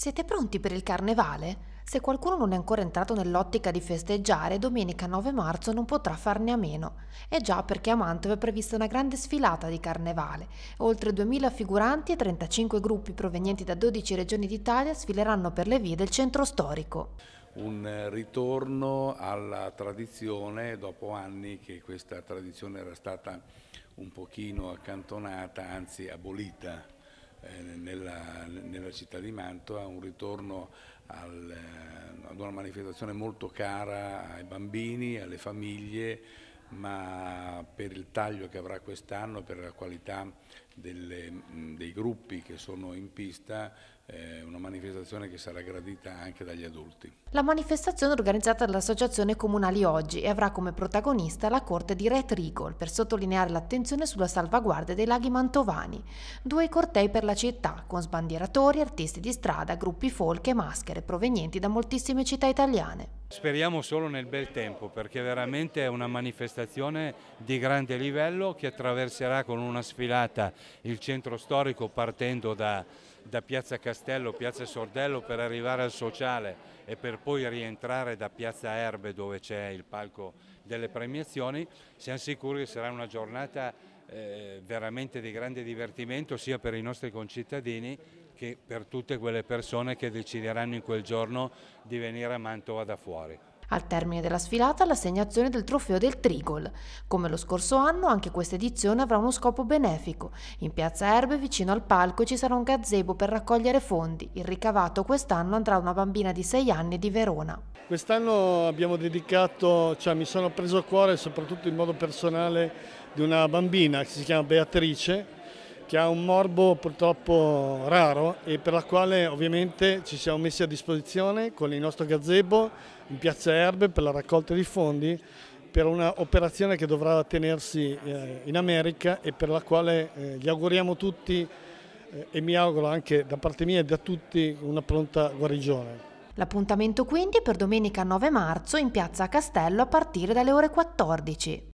Siete pronti per il carnevale? Se qualcuno non è ancora entrato nell'ottica di festeggiare, domenica 9 marzo non potrà farne a meno. E già perché a Mantova è prevista una grande sfilata di carnevale. Oltre 2000 figuranti e 35 gruppi provenienti da 12 regioni d'Italia sfileranno per le vie del centro storico. Un ritorno alla tradizione dopo anni che questa tradizione era stata un pochino accantonata, anzi abolita eh, nella, nella, città di Mantova, un ritorno al, eh, ad una manifestazione molto cara ai bambini, alle famiglie, ma per il taglio che avrà quest'anno, per la qualità delle, dei gruppi che sono in pista, eh, una manifestazione che sarà gradita anche dagli adulti. La manifestazione è organizzata dall'Associazione Comunali Oggi e avrà come protagonista la corte di Red Trigol per sottolineare l'attenzione sulla salvaguardia dei laghi mantovani. Due cortei per la città con sbandieratori, artisti di strada, gruppi folk e maschere provenienti da moltissime città italiane. Speriamo solo nel bel tempo perché veramente è una manifestazione di grande livello che attraverserà con una sfilata il centro storico partendo da, da Piazza Castello, Piazza Sordello per arrivare al sociale e per poi rientrare da Piazza Erbe dove c'è il palco delle premiazioni. Siamo sicuri che sarà una giornata eh, veramente di grande divertimento sia per i nostri concittadini che per tutte quelle persone che decideranno in quel giorno di venire a Mantova da fuori. Al termine della sfilata l'assegnazione del trofeo del Trigol. Come lo scorso anno anche questa edizione avrà uno scopo benefico. In piazza Erbe vicino al palco ci sarà un gazebo per raccogliere fondi. Il ricavato quest'anno andrà a una bambina di 6 anni di Verona. Quest'anno abbiamo dedicato, cioè mi sono preso a cuore soprattutto in modo personale di una bambina che si chiama Beatrice che ha un morbo purtroppo raro e per la quale ovviamente ci siamo messi a disposizione con il nostro gazebo in Piazza Erbe per la raccolta di fondi per un'operazione che dovrà tenersi eh, in America e per la quale eh, gli auguriamo tutti eh, e mi auguro anche da parte mia e da tutti una pronta guarigione. L'appuntamento quindi è per domenica 9 marzo in piazza Castello a partire dalle ore 14.